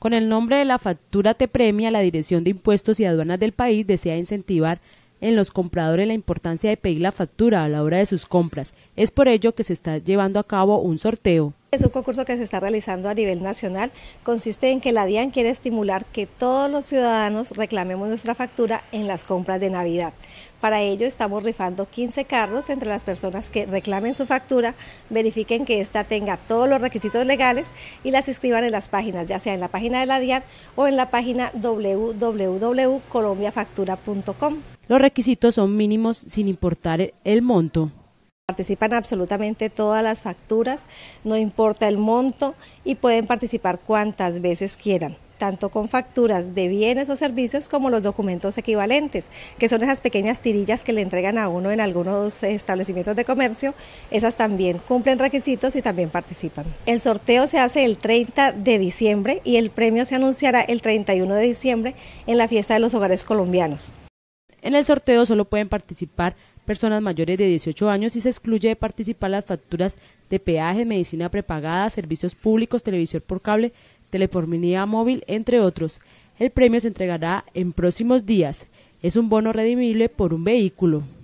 Con el nombre de la factura te premia, la Dirección de Impuestos y Aduanas del país desea incentivar en los compradores la importancia de pedir la factura a la hora de sus compras. Es por ello que se está llevando a cabo un sorteo. Es un concurso que se está realizando a nivel nacional. Consiste en que la DIAN quiere estimular que todos los ciudadanos reclamemos nuestra factura en las compras de Navidad. Para ello estamos rifando 15 carros entre las personas que reclamen su factura, verifiquen que ésta tenga todos los requisitos legales y las inscriban en las páginas, ya sea en la página de la DIAN o en la página www.colombiafactura.com. Los requisitos son mínimos sin importar el monto. Participan absolutamente todas las facturas, no importa el monto y pueden participar cuantas veces quieran tanto con facturas de bienes o servicios como los documentos equivalentes, que son esas pequeñas tirillas que le entregan a uno en algunos establecimientos de comercio. Esas también cumplen requisitos y también participan. El sorteo se hace el 30 de diciembre y el premio se anunciará el 31 de diciembre en la fiesta de los hogares colombianos. En el sorteo solo pueden participar personas mayores de 18 años y se excluye de participar las facturas de peaje, medicina prepagada, servicios públicos, televisión por cable, telefonía móvil, entre otros. El premio se entregará en próximos días. Es un bono redimible por un vehículo.